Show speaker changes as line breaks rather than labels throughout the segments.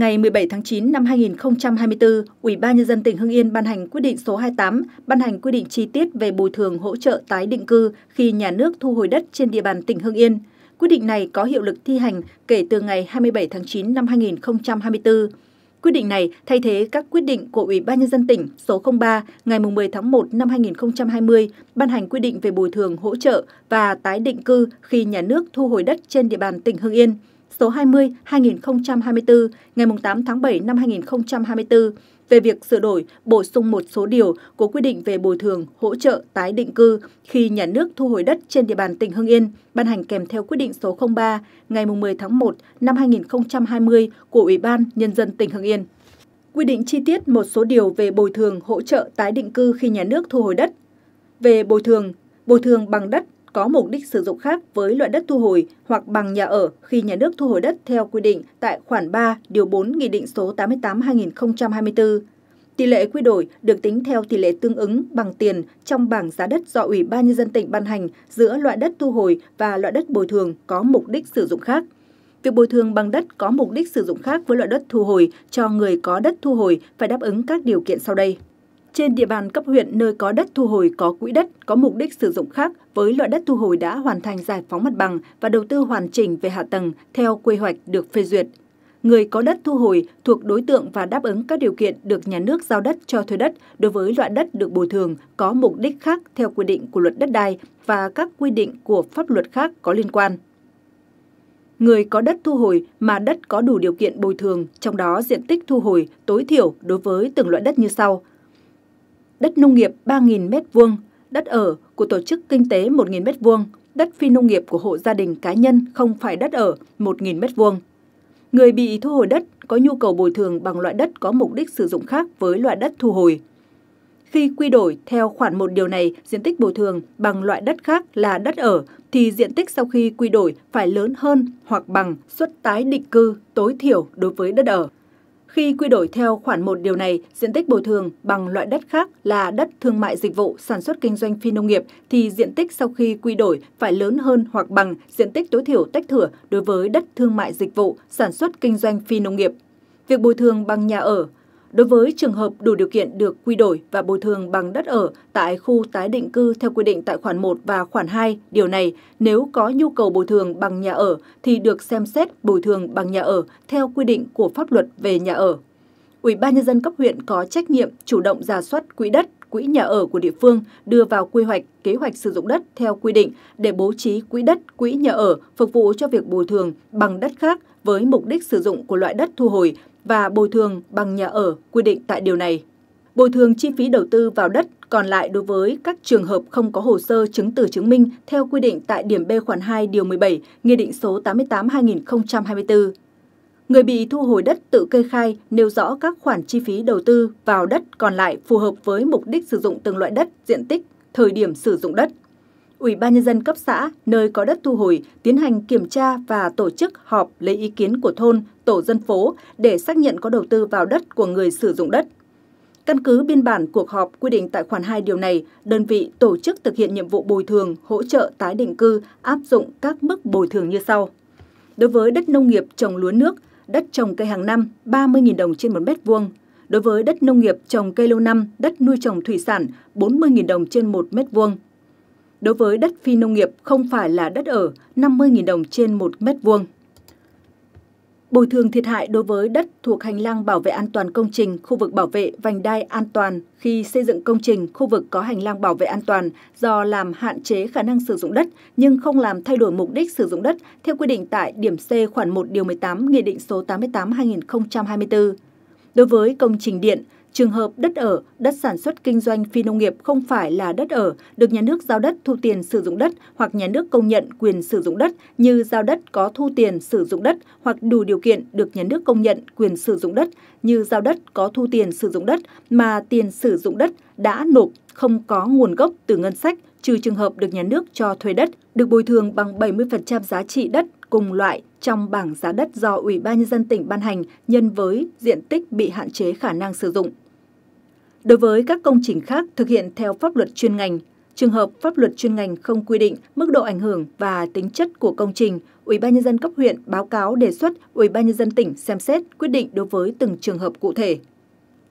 Ngày 17 tháng 9 năm 2024, Ủy ban nhân dân tỉnh Hưng Yên ban hành quyết định số 28 ban hành quy định chi tiết về bồi thường hỗ trợ tái định cư khi nhà nước thu hồi đất trên địa bàn tỉnh Hưng Yên. Quyết định này có hiệu lực thi hành kể từ ngày 27 tháng 9 năm 2024. Quyết định này thay thế các quyết định của Ủy ban nhân dân tỉnh số 03 ngày 10 tháng 1 năm 2020 ban hành quy định về bồi thường hỗ trợ và tái định cư khi nhà nước thu hồi đất trên địa bàn tỉnh Hưng Yên số 20-2024 ngày 8 tháng 7 năm 2024 về việc sửa đổi, bổ sung một số điều của quy định về bồi thường, hỗ trợ, tái định cư khi nhà nước thu hồi đất trên địa bàn tỉnh Hưng Yên, ban hành kèm theo quyết định số 03 ngày 10 tháng 1 năm 2020 của Ủy ban Nhân dân tỉnh Hưng Yên. Quy định chi tiết một số điều về bồi thường, hỗ trợ, tái định cư khi nhà nước thu hồi đất. Về bồi thường, bồi thường bằng đất có mục đích sử dụng khác với loại đất thu hồi hoặc bằng nhà ở khi nhà nước thu hồi đất theo quy định tại khoản 3, điều 4 Nghị định số 88/2024. Tỷ lệ quy đổi được tính theo tỷ lệ tương ứng bằng tiền trong bảng giá đất do Ủy ban nhân dân tỉnh ban hành giữa loại đất thu hồi và loại đất bồi thường có mục đích sử dụng khác. Việc bồi thường bằng đất có mục đích sử dụng khác với loại đất thu hồi cho người có đất thu hồi phải đáp ứng các điều kiện sau đây. Trên địa bàn cấp huyện nơi có đất thu hồi có quỹ đất có mục đích sử dụng khác với loại đất thu hồi đã hoàn thành giải phóng mặt bằng và đầu tư hoàn chỉnh về hạ tầng theo quy hoạch được phê duyệt. Người có đất thu hồi thuộc đối tượng và đáp ứng các điều kiện được nhà nước giao đất cho thuê đất đối với loại đất được bồi thường có mục đích khác theo quy định của luật đất đai và các quy định của pháp luật khác có liên quan người có đất thu hồi mà đất có đủ điều kiện bồi thường, trong đó diện tích thu hồi tối thiểu đối với từng loại đất như sau: đất nông nghiệp 3.000 m2, đất ở của tổ chức kinh tế 1.000 m2, đất phi nông nghiệp của hộ gia đình cá nhân không phải đất ở 1.000 m2. Người bị thu hồi đất có nhu cầu bồi thường bằng loại đất có mục đích sử dụng khác với loại đất thu hồi. Khi quy đổi theo khoản một điều này, diện tích bồi thường bằng loại đất khác là đất ở thì diện tích sau khi quy đổi phải lớn hơn hoặc bằng suất tái định cư tối thiểu đối với đất ở. Khi quy đổi theo khoản 1 điều này, diện tích bồi thường bằng loại đất khác là đất thương mại dịch vụ sản xuất kinh doanh phi nông nghiệp thì diện tích sau khi quy đổi phải lớn hơn hoặc bằng diện tích tối thiểu tách thửa đối với đất thương mại dịch vụ sản xuất kinh doanh phi nông nghiệp. Việc bồi thường bằng nhà ở đối với trường hợp đủ điều kiện được quy đổi và bồi thường bằng đất ở tại khu tái định cư theo quy định tại khoản 1 và khoản 2 điều này, nếu có nhu cầu bồi thường bằng nhà ở thì được xem xét bồi thường bằng nhà ở theo quy định của pháp luật về nhà ở. Ủy ban nhân dân cấp huyện có trách nhiệm chủ động ra soát quỹ đất, quỹ nhà ở của địa phương đưa vào quy hoạch, kế hoạch sử dụng đất theo quy định để bố trí quỹ đất, quỹ nhà ở phục vụ cho việc bồi thường bằng đất khác với mục đích sử dụng của loại đất thu hồi và bồi thường bằng nhà ở quy định tại điều này. Bồi thường chi phí đầu tư vào đất còn lại đối với các trường hợp không có hồ sơ chứng từ chứng minh theo quy định tại điểm B khoản 2 điều 17 Nghị định số 88/2024. Người bị thu hồi đất tự kê khai nêu rõ các khoản chi phí đầu tư vào đất còn lại phù hợp với mục đích sử dụng từng loại đất, diện tích, thời điểm sử dụng đất. Ủy ban nhân dân cấp xã nơi có đất thu hồi tiến hành kiểm tra và tổ chức họp lấy ý kiến của thôn, tổ dân phố để xác nhận có đầu tư vào đất của người sử dụng đất. Căn cứ biên bản cuộc họp quy định tại khoản 2 điều này, đơn vị tổ chức thực hiện nhiệm vụ bồi thường, hỗ trợ tái định cư áp dụng các mức bồi thường như sau. Đối với đất nông nghiệp trồng lúa nước, đất trồng cây hàng năm 30.000 đồng trên 1 mét vuông. Đối với đất nông nghiệp trồng cây lâu năm, đất nuôi trồng thủy sản 40.000 đồng trên 1 mét vuông. Đối với đất phi nông nghiệp không phải là đất ở, 50.000 đồng trên 1 mét vuông. Bồi thường thiệt hại đối với đất thuộc hành lang bảo vệ an toàn công trình, khu vực bảo vệ, vành đai an toàn khi xây dựng công trình, khu vực có hành lang bảo vệ an toàn do làm hạn chế khả năng sử dụng đất nhưng không làm thay đổi mục đích sử dụng đất theo quy định tại điểm C khoản 1 điều 18 Nghị định số 88/2024. Đối với công trình điện, Trường hợp đất ở, đất sản xuất kinh doanh phi nông nghiệp không phải là đất ở, được nhà nước giao đất thu tiền sử dụng đất hoặc nhà nước công nhận quyền sử dụng đất như giao đất có thu tiền sử dụng đất hoặc đủ điều kiện được nhà nước công nhận quyền sử dụng đất như giao đất có thu tiền sử dụng đất mà tiền sử dụng đất đã nộp không có nguồn gốc từ ngân sách trừ trường hợp được nhà nước cho thuê đất, được bồi thường bằng 70% giá trị đất cùng loại trong bảng giá đất do Ủy ban nhân dân tỉnh ban hành nhân với diện tích bị hạn chế khả năng sử dụng. Đối với các công trình khác thực hiện theo pháp luật chuyên ngành, trường hợp pháp luật chuyên ngành không quy định mức độ ảnh hưởng và tính chất của công trình, Ủy ban nhân dân cấp huyện báo cáo đề xuất Ủy ban nhân dân tỉnh xem xét quyết định đối với từng trường hợp cụ thể.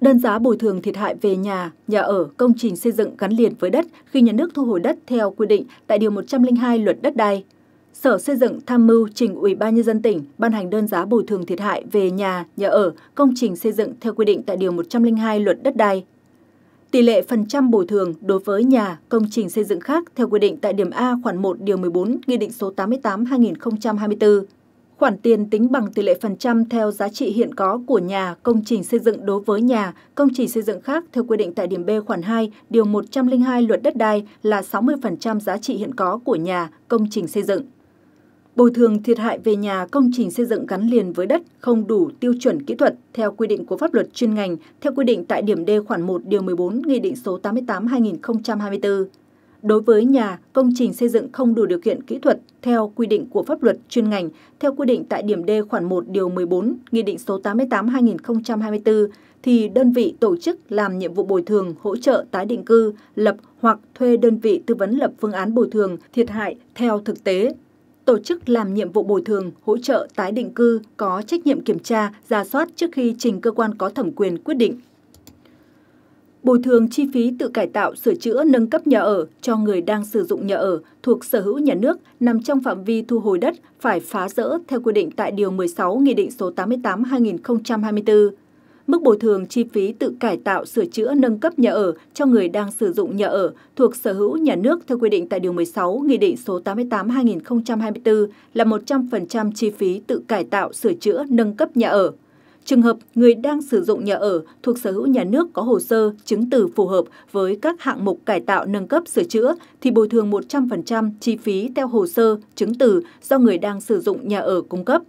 Đơn giá bồi thường thiệt hại về nhà, nhà ở, công trình xây dựng gắn liền với đất khi nhà nước thu hồi đất theo quy định tại điều 102 Luật đất đai. Sở Xây dựng tham mưu trình Ủy ban nhân dân tỉnh ban hành đơn giá bồi thường thiệt hại về nhà, nhà ở, công trình xây dựng theo quy định tại điều 102 Luật đất đai tỷ lệ phần trăm bồi thường đối với nhà, công trình xây dựng khác theo quy định tại điểm A khoản 1 điều 14 Nghị định số 88/2024. Khoản tiền tính bằng tỷ lệ phần trăm theo giá trị hiện có của nhà, công trình xây dựng đối với nhà, công trình xây dựng khác theo quy định tại điểm B khoản 2 điều 102 Luật đất đai là 60% giá trị hiện có của nhà, công trình xây dựng bồi thường thiệt hại về nhà công trình xây dựng gắn liền với đất không đủ tiêu chuẩn kỹ thuật theo quy định của pháp luật chuyên ngành, theo quy định tại điểm D khoản 1 điều 14 Nghị định số 88/2024. Đối với nhà, công trình xây dựng không đủ điều kiện kỹ thuật theo quy định của pháp luật chuyên ngành, theo quy định tại điểm D khoản 1 điều 14 Nghị định số 88/2024 thì đơn vị tổ chức làm nhiệm vụ bồi thường, hỗ trợ tái định cư, lập hoặc thuê đơn vị tư vấn lập phương án bồi thường thiệt hại theo thực tế tổ chức làm nhiệm vụ bồi thường, hỗ trợ tái định cư có trách nhiệm kiểm tra, ra soát trước khi trình cơ quan có thẩm quyền quyết định. Bồi thường chi phí tự cải tạo, sửa chữa, nâng cấp nhà ở cho người đang sử dụng nhà ở thuộc sở hữu nhà nước nằm trong phạm vi thu hồi đất phải phá rỡ theo quy định tại Điều 16 Nghị định số 88-2024. Mức bồi thường chi phí tự cải tạo, sửa chữa, nâng cấp nhà ở cho người đang sử dụng nhà ở thuộc sở hữu nhà nước theo quy định tại Điều 16 Nghị định số 88-2024 là 100% chi phí tự cải tạo, sửa chữa, nâng cấp nhà ở. Trường hợp người đang sử dụng nhà ở thuộc sở hữu nhà nước có hồ sơ, chứng từ phù hợp với các hạng mục cải tạo nâng cấp sửa chữa thì bồi thường 100% chi phí theo hồ sơ, chứng từ do người đang sử dụng nhà ở cung cấp.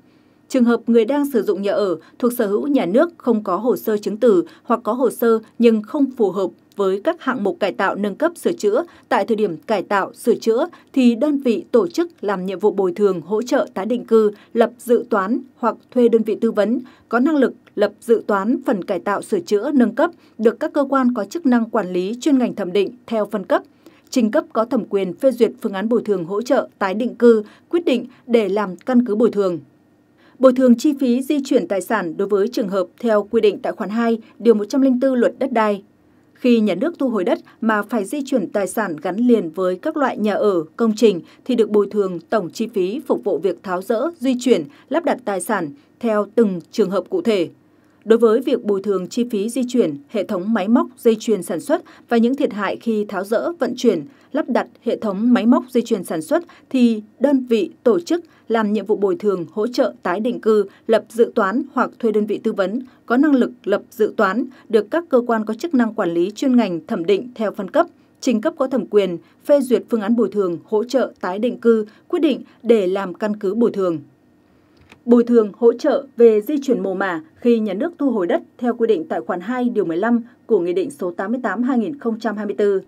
Trường hợp người đang sử dụng nhà ở thuộc sở hữu nhà nước không có hồ sơ chứng từ hoặc có hồ sơ nhưng không phù hợp với các hạng mục cải tạo nâng cấp sửa chữa tại thời điểm cải tạo sửa chữa thì đơn vị tổ chức làm nhiệm vụ bồi thường hỗ trợ tái định cư lập dự toán hoặc thuê đơn vị tư vấn có năng lực lập dự toán phần cải tạo sửa chữa nâng cấp được các cơ quan có chức năng quản lý chuyên ngành thẩm định theo phân cấp trình cấp có thẩm quyền phê duyệt phương án bồi thường hỗ trợ tái định cư quyết định để làm căn cứ bồi thường bồi thường chi phí di chuyển tài sản đối với trường hợp theo quy định tại khoản 2, điều 104 luật đất đai. Khi nhà nước thu hồi đất mà phải di chuyển tài sản gắn liền với các loại nhà ở, công trình thì được bồi thường tổng chi phí phục vụ việc tháo rỡ, di chuyển, lắp đặt tài sản theo từng trường hợp cụ thể. Đối với việc bồi thường chi phí di chuyển, hệ thống máy móc dây chuyền sản xuất và những thiệt hại khi tháo rỡ, vận chuyển, lắp đặt hệ thống máy móc dây chuyền sản xuất thì đơn vị, tổ chức làm nhiệm vụ bồi thường, hỗ trợ tái định cư, lập dự toán hoặc thuê đơn vị tư vấn có năng lực lập dự toán được các cơ quan có chức năng quản lý chuyên ngành thẩm định theo phân cấp, trình cấp có thẩm quyền, phê duyệt phương án bồi thường, hỗ trợ tái định cư, quyết định để làm căn cứ bồi thường. Bồi thường hỗ trợ về di chuyển mồ mả khi nhà nước thu hồi đất theo quy định tại khoản 2 điều 15 của Nghị định số 88/2024.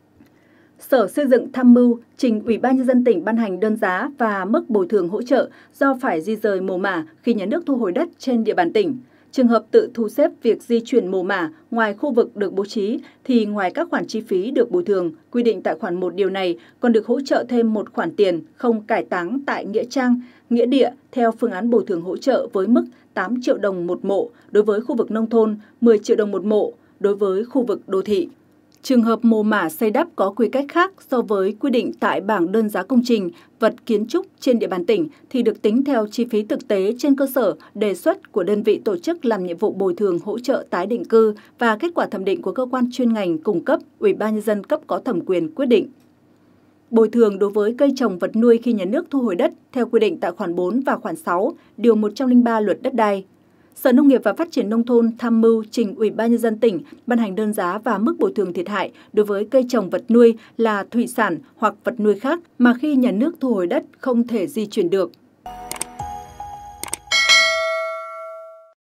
Sở Xây dựng tham mưu trình Ủy ban nhân dân tỉnh ban hành đơn giá và mức bồi thường hỗ trợ do phải di rời mồ mả khi nhà nước thu hồi đất trên địa bàn tỉnh. Trường hợp tự thu xếp việc di chuyển mồ mả ngoài khu vực được bố trí thì ngoài các khoản chi phí được bồi thường, quy định tại khoản 1 điều này còn được hỗ trợ thêm một khoản tiền không cải táng tại nghĩa trang, nghĩa địa theo phương án bồi thường hỗ trợ với mức 8 triệu đồng một mộ đối với khu vực nông thôn, 10 triệu đồng một mộ đối với khu vực đô thị. Trường hợp mồ mả xây đắp có quy cách khác so với quy định tại bảng đơn giá công trình, vật kiến trúc trên địa bàn tỉnh thì được tính theo chi phí thực tế trên cơ sở đề xuất của đơn vị tổ chức làm nhiệm vụ bồi thường hỗ trợ tái định cư và kết quả thẩm định của cơ quan chuyên ngành cung cấp, Ủy ban nhân dân cấp có thẩm quyền quyết định. Bồi thường đối với cây trồng vật nuôi khi nhà nước thu hồi đất theo quy định tại khoản 4 và khoản 6, điều 103 luật đất đai Sở Nông nghiệp và Phát triển Nông thôn tham mưu trình Ủy ban nhân dân tỉnh ban hành đơn giá và mức bồi thường thiệt hại đối với cây trồng vật nuôi là thủy sản hoặc vật nuôi khác mà khi nhà nước thu hồi đất không thể di chuyển được.